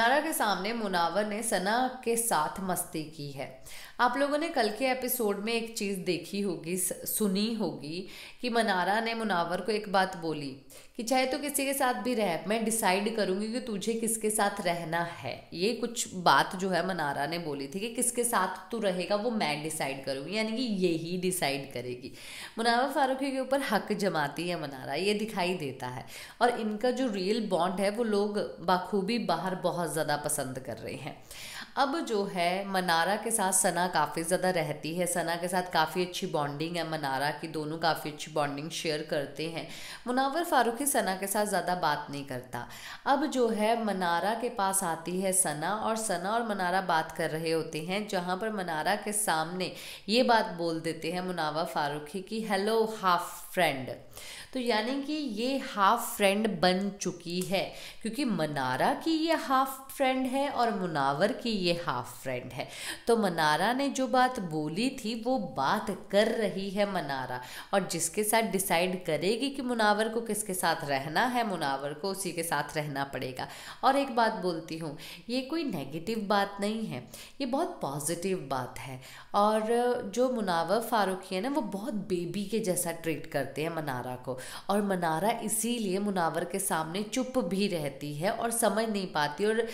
नारा के सामने मुनावर ने सना के साथ मस्ती की है आप लोगों ने कल के एपिसोड में एक चीज़ देखी होगी सुनी होगी कि मनारा ने मुनावर को एक बात बोली कि चाहे तो किसी के साथ भी रह मैं डिसाइड करूँगी कि तुझे किसके साथ रहना है ये कुछ बात जो है मनारा ने बोली थी कि किसके साथ तू रहेगा वो मैं डिसाइड करूँगी यानी कि ये ही डिसाइड करेगी मुनावा फारूकी के ऊपर हक जमाती है मनारा ये दिखाई देता है और इनका जो रियल बॉन्ड है वो लोग बाखूबी बाहर बहुत ज़्यादा पसंद कर रहे हैं अब जो है मनारा के साथ सना काफ़ी ज़्यादा रहती है सना के साथ काफ़ी अच्छी बॉन्डिंग है मनारा की दोनों काफ़ी अच्छी बॉन्डिंग शेयर करते हैं मुनावर फारूकी कि सना के साथ ज़्यादा बात नहीं करता अब जो है मनारा के पास आती है सना और सना और मनारा बात कर रहे होते हैं जहाँ पर मनारा के सामने ये बात बोल देते हैं मुनावा फारूकी कि हेलो हाफ फ्रेंड तो यानी कि ये हाफ फ्रेंड बन चुकी है क्योंकि मनारा की ये हाफ फ्रेंड है और मुनावर की ये हाफ फ्रेंड है तो मनारा ने जो बात बोली थी वो बात कर रही है मनारा और जिसके साथ डिसाइड करेगी कि मुनावर को किसके साथ रहना है मुनावर को उसी के साथ रहना पड़ेगा और एक बात बोलती हूँ ये कोई नेगेटिव बात नहीं है ये बहुत पॉजिटिव बात है और जो मुनावर फारूकी है ना वो बहुत बेबी के जैसा ट्रीट कर करते हैं मनारा को और मनारा इसीलिए मुनावर के सामने चुप भी रहती है और समझ नहीं पाती और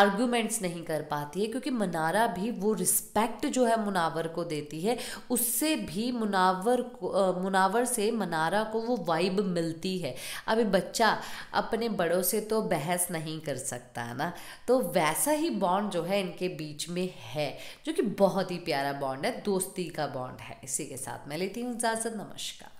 आर्ग्यूमेंट्स नहीं कर पाती है क्योंकि मनारा भी वो रिस्पेक्ट जो है मुनावर को देती है उससे भी मुनावर को मुनावर से मनारा को वो वाइब मिलती है अभी बच्चा अपने बड़ों से तो बहस नहीं कर सकता ना तो वैसा ही बॉन्ड जो है इनके बीच में है जो कि बहुत ही प्यारा बॉन्ड है दोस्ती का बॉन्ड है इसी के साथ मैं लेती हूँ इजाज़त नमस्कार